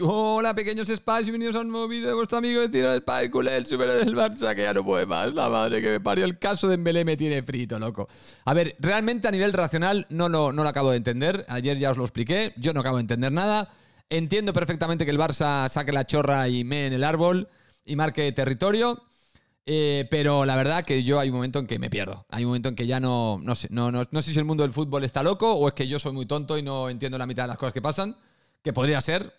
Hola, pequeños Spice, bienvenidos a un nuevo vídeo de vuestro amigo de Tiro Spice, culé, el super del Barça, que ya no puede más. La madre que me parió. El caso de Mbélé me tiene frito, loco. A ver, realmente a nivel racional no lo, no lo acabo de entender. Ayer ya os lo expliqué. Yo no acabo de entender nada. Entiendo perfectamente que el Barça saque la chorra y me en el árbol y marque territorio. Eh, pero la verdad que yo hay un momento en que me pierdo. Hay un momento en que ya no, no sé, no, sé si el mundo del fútbol está loco o es que yo soy muy tonto y no entiendo la mitad de las cosas que pasan. Que podría ser,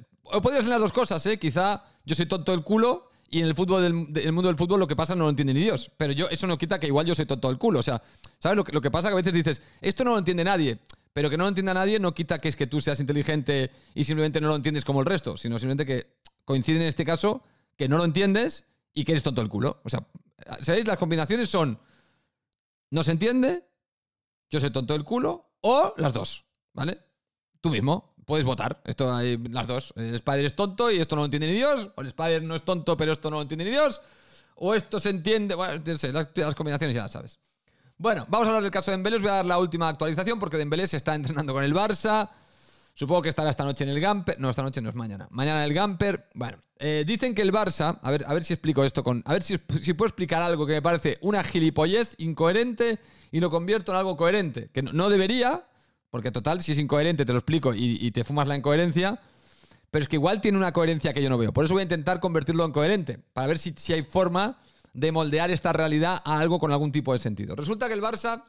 podría ser las dos cosas, ¿eh? Quizá yo soy tonto el culo y en el fútbol del, mundo del fútbol lo que pasa no lo entiende ni Dios. Pero yo, eso no quita que igual yo soy tonto el culo. O sea, ¿sabes lo que, lo que pasa? Que a veces dices, esto no lo entiende nadie. Pero que no lo entienda nadie no quita que es que tú seas inteligente y simplemente no lo entiendes como el resto, sino simplemente que coincide en este caso que no lo entiendes y que eres tonto el culo. O sea, ¿sabéis? Las combinaciones son no se entiende, yo soy tonto el culo o las dos, ¿vale? Tú mismo. Puedes votar. Esto hay las dos. El Spider es tonto y esto no lo entiende ni Dios. O el Spider no es tonto, pero esto no lo entiende ni Dios. O esto se entiende. Bueno, no las, combinaciones ya las sabes. Bueno, vamos a hablar del caso de Dembélé. Os voy a dar la última actualización porque Dembélé se está entrenando con el Barça. Supongo que estará esta noche en el Gamper. No, esta noche no es mañana. Mañana el Gamper. Bueno, eh, dicen que el Barça. A ver, a ver si explico esto con. A ver si, si puedo explicar algo que me parece una gilipollez incoherente y lo convierto en algo coherente. Que no debería, porque total, si es incoherente, te lo explico y, te fumas la incoherencia pero es que igual tiene una coherencia que yo no veo. Por eso voy a intentar convertirlo en coherente, para ver si, hay forma de moldear esta realidad a algo con algún tipo de sentido. Resulta que el Barça...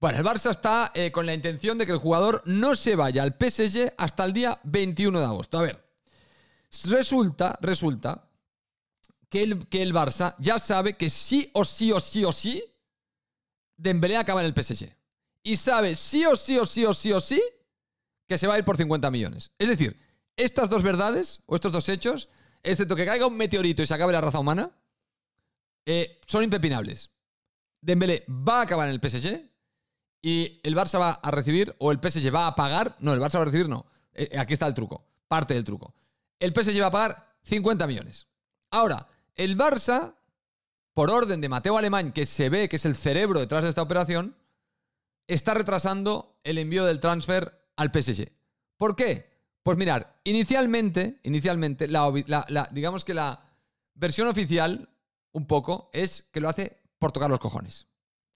Bueno, el Barça está eh, con la intención de que el jugador no se vaya al PSG hasta el día 21 de agosto. A ver, resulta, resulta que el, que el Barça ya sabe que sí o sí o sí o sí Dembélé acaba en el PSG y sabe sí o sí o sí o sí o sí que se va a ir por 50 millones. Es decir, estas dos verdades o estos dos hechos, excepto que caiga un meteorito y se acabe la raza humana, eh, son impepinables. Dembélé va a acabar en el PSG y el Barça va a recibir o el PSG va a pagar, no, el Barça va a recibir no. Eh, aquí está el truco, parte del truco. El PSG va a pagar 50 millones. Ahora, el Barça por orden de Mateo Alemán, que se ve que es el cerebro detrás de esta operación, está retrasando el envío del transfer al PSG. ¿Por qué? Pues mirar, inicialmente, inicialmente la, digamos que la versión oficial, un poco, es que lo hace por tocar los cojones.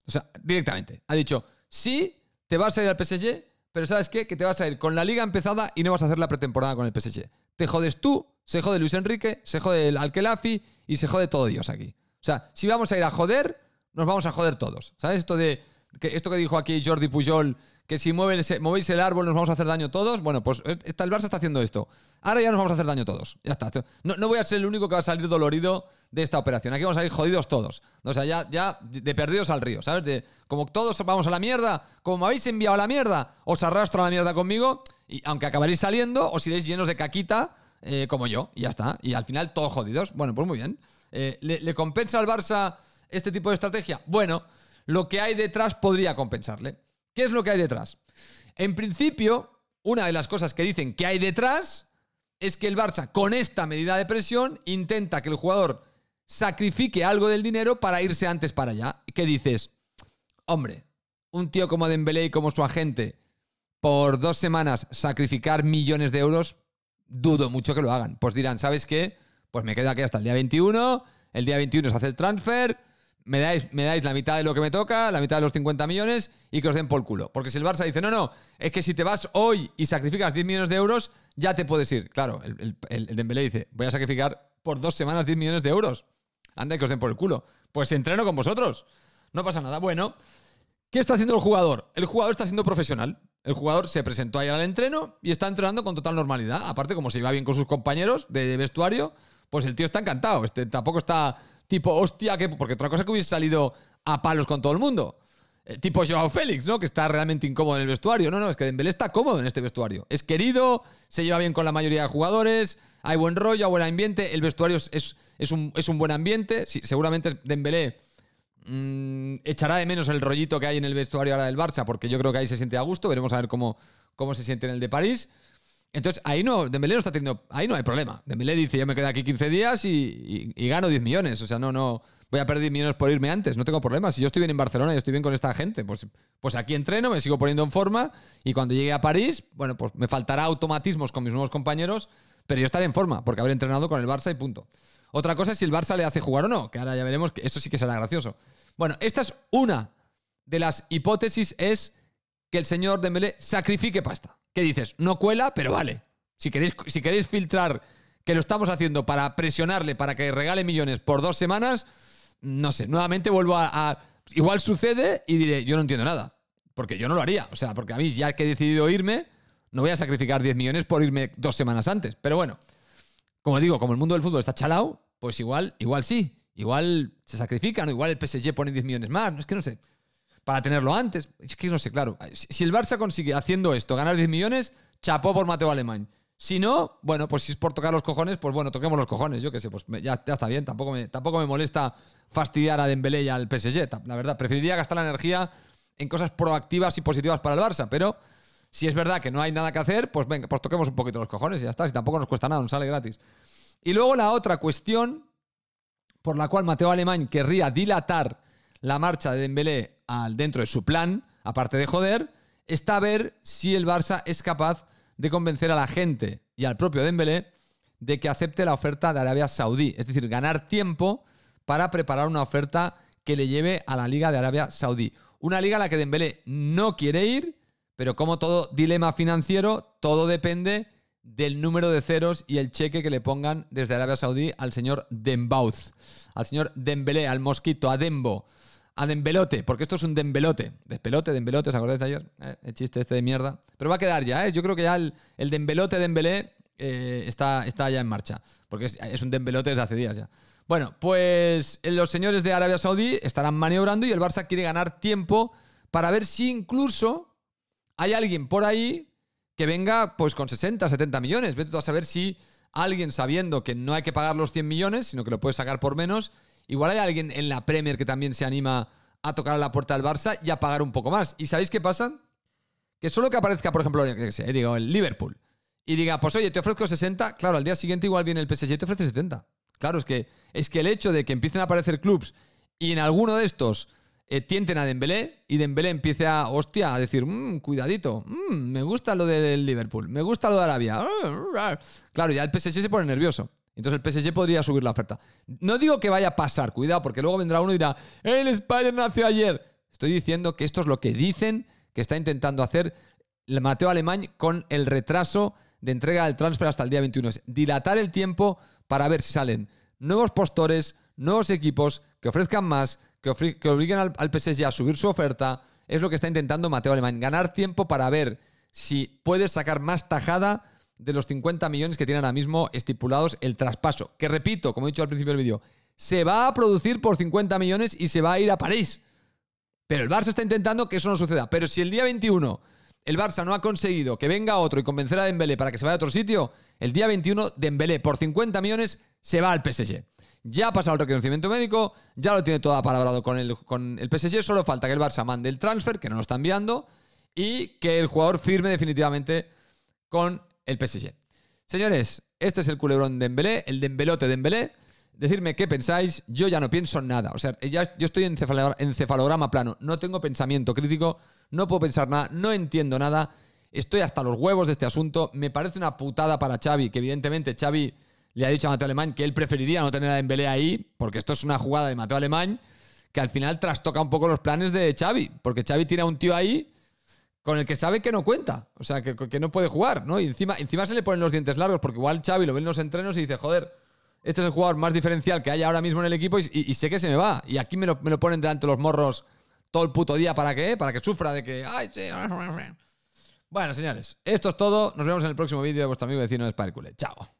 O sea, directamente. Ha dicho, sí, te vas a ir al PSG, pero ¿sabes qué? Que te vas a ir con la liga empezada y no vas a hacer la pretemporada con el PSG. Te jodes tú, se jode Luis Enrique, se jode el Alquelafi y se jode todo Dios aquí. O sea, si vamos a ir a joder, nos vamos a joder todos. ¿Sabes? Esto de esto que dijo aquí Jordi Pujol, que si mueven, movéis el árbol nos vamos a hacer daño todos, bueno, pues eh, el Barça está haciendo esto. Ahora ya nos vamos a hacer daño todos. Ya está. No, no, voy a ser el único que va a salir dolorido de esta operación. Aquí vamos a ir jodidos todos. O sea, ya, ya de perdidos al río, ¿sabes? De, como todos vamos a la mierda, como me habéis enviado a la mierda, os arrastro a la mierda conmigo, y aunque acabaréis saliendo, os iréis llenos de caquita, eh, como yo, y ya está. Y al final todos jodidos. Bueno, pues muy bien. Eh, ¿le, ¿Le compensa al Barça este tipo de estrategia? Bueno lo que hay detrás podría compensarle. ¿Qué es lo que hay detrás? En principio, una de las cosas que dicen que hay detrás es que el Barça, con esta medida de presión, intenta que el jugador sacrifique algo del dinero para irse antes para allá. ¿Qué dices? Hombre, un tío como Dembélé y como su agente, por dos semanas sacrificar millones de euros, dudo mucho que lo hagan. Pues dirán, ¿sabes qué? Pues me quedo aquí hasta el día 21, el día 21 se hace el transfer, me dais, me dais la mitad de lo que me toca, la mitad de los 50 millones y que os den por el culo. Porque si el Barça dice, no, no, es que si te vas hoy y sacrificas 10 millones de euros, ya te puedes ir. Claro, el, el, Dembélé dice, voy a sacrificar por dos semanas 10 millones de euros. Anda, que os den por el culo. Pues entreno con vosotros. No pasa nada. Bueno, ¿qué está haciendo el jugador? El jugador está siendo profesional. El jugador se presentó ayer al entreno y está entrenando con total normalidad. Aparte, como se iba bien con sus compañeros de vestuario, pues el tío está encantado. Este, tampoco está tipo, hostia, que. Porque otra cosa que hubiese salido a palos con todo el mundo. Eh, tipo Joao Félix, ¿no? Que está realmente incómodo en el vestuario. No, no, es que Dembélé está cómodo en este vestuario. Es querido, se lleva bien con la mayoría de jugadores, hay buen rollo, buen ambiente, el vestuario es, un, buen ambiente. seguramente Dembélé mm, echará de menos el rollito que hay en el vestuario ahora del Barça, porque yo creo que ahí se siente a gusto. Veremos a ver cómo, cómo se siente en el de París. Entonces, ahí no, Dembélé no está teniendo, ahí no hay problema. Dembélé dice, yo me quedo aquí 15 días y, gano 10 millones. O sea, no, no, voy a perder 10 millones por irme antes, no tengo problema. Si yo estoy bien en Barcelona, y estoy bien con esta gente, pues, pues aquí entreno, me sigo poniendo en forma y cuando llegue a París, bueno, pues me faltará automatismos con mis nuevos compañeros, pero yo estaré en forma, porque habré entrenado con el Barça y punto. Otra cosa es si el Barça le hace jugar o no, que ahora ya veremos, que eso sí que será gracioso. Bueno, esta es una de las hipótesis, es que el señor Dembélé sacrifique pasta. ¿Qué dices, no cuela, pero vale. Si queréis, si queréis filtrar que lo estamos haciendo para presionarle, para que regale millones por dos semanas, no sé, nuevamente vuelvo a, igual sucede y diré, yo no entiendo nada. Porque yo no lo haría. O sea, porque a mí ya que he decidido irme, no voy a sacrificar 10 millones por irme dos semanas antes. Pero bueno, como digo, como el mundo del fútbol está chalado, pues igual, igual sí. Igual se sacrifican, igual el PSG pone 10 millones más. Es que no sé para tenerlo antes. Es que no sé, claro. Si el Barça consigue haciendo esto ganar 10 millones, chapó por Mateo Alemán. Si no, bueno, pues si es por tocar los cojones, pues bueno, toquemos los cojones, yo qué sé, pues ya, está bien, tampoco me, tampoco me molesta fastidiar a Dembélé y al PSG, la verdad, preferiría gastar la energía en cosas proactivas y positivas para el Barça, pero si es verdad que no hay nada que hacer, pues venga, pues toquemos un poquito los cojones y ya está, si tampoco nos cuesta nada, nos sale gratis. Y luego la otra cuestión por la cual Mateo Alemán querría dilatar la marcha de Dembélé dentro de su plan, aparte de joder, está a ver si el Barça es capaz de convencer a la gente y al propio Dembélé de que acepte la oferta de Arabia Saudí, es decir, ganar tiempo para preparar una oferta que le lleve a la Liga de Arabia Saudí. Una liga a la que Dembélé no quiere ir, pero como todo dilema financiero, todo depende del número de ceros y el cheque que le pongan desde Arabia Saudí al señor Dembauz, al señor Dembélé, al mosquito, a Dembo a Dembelote, porque esto es un Dembelote. Despelote, Dembelote, ¿os acordáis de ayer? Eh, el chiste este de mierda. Pero va a quedar ya, ¿eh? Yo creo que ya el, el Dembelote Dembelé eh, está, está ya en marcha, porque es, un Dembelote desde hace días ya. Bueno, pues eh, los señores de Arabia Saudí estarán maniobrando y el Barça quiere ganar tiempo para ver si incluso hay alguien por ahí que venga pues con 60, 70 millones. Vete a saber si alguien sabiendo que no hay que pagar los 100 millones, sino que lo puedes sacar por menos Igual hay alguien en la Premier que también se anima a tocar a la puerta del Barça y a pagar un poco más. ¿Y sabéis qué pasa? Que solo que aparezca, por ejemplo, digo, el Liverpool y diga, pues oye, te ofrezco 60, claro, al día siguiente igual viene el PSG y te ofrece 70. Claro, es que, es que el hecho de que empiecen a aparecer clubs y en alguno de estos eh, tienten a Dembélé y Dembélé empiece a, hostia, a decir, mm, cuidadito, mm, me gusta lo del Liverpool, me gusta lo de Arabia. Claro, ya el PSG se pone nervioso. Entonces el PSG podría subir la oferta. No digo que vaya a pasar, cuidado, porque luego vendrá uno y dirá, el Spider nació ayer. Estoy diciendo que esto es lo que dicen que está intentando hacer Mateo Alemán con el retraso de entrega del transfer hasta el día 21. Es dilatar el tiempo para ver si salen nuevos postores, nuevos equipos que ofrezcan más, que, obliguen al, al, PSG a subir su oferta. Es lo que está intentando Mateo Alemán, ganar tiempo para ver si puede sacar más tajada de los 50 millones que tiene ahora mismo estipulados el traspaso. Que repito, como he dicho al principio del vídeo, se va a producir por 50 millones y se va a ir a París. Pero el Barça está intentando que eso no suceda. Pero si el día 21 el Barça no ha conseguido que venga otro y convencer a Dembélé para que se vaya a otro sitio, el día 21 Dembélé por 50 millones se va al PSG. Ya ha pasado el reconocimiento médico, ya lo tiene todo apalabrado con el, con el PSG, solo falta que el Barça mande el transfer, que no lo está enviando, y que el jugador firme definitivamente con el PSG. Señores, este es el culebrón de Dembélé, el Dembelote de Dembélé. Decidme qué pensáis, yo ya no pienso nada. O sea, eh, yo estoy en cefalograma plano, no tengo pensamiento crítico, no puedo pensar nada, no entiendo nada, estoy hasta los huevos de este asunto. Me parece una putada para Xavi, que evidentemente Xavi le ha dicho a Mateo Alemán que él preferiría no tener a Dembélé ahí, porque esto es una jugada de Mateo Alemán que al final trastoca un poco los planes de Xavi, porque Xavi tiene a un tío ahí con el que sabe que no cuenta, o sea, que, que, no puede jugar, ¿no? Y encima, encima se le ponen los dientes largos, porque igual Xavi lo ve en los entrenos y dice, joder, este es el jugador más diferencial que hay ahora mismo en el equipo y, sé que se me va. Y aquí me lo, ponen delante los morros todo el puto día, ¿para qué? Para que sufra de que... Ay, sí. Bueno, señores, esto es todo. Nos vemos en el próximo vídeo de vuestro amigo vecino de Sparkle. Chao.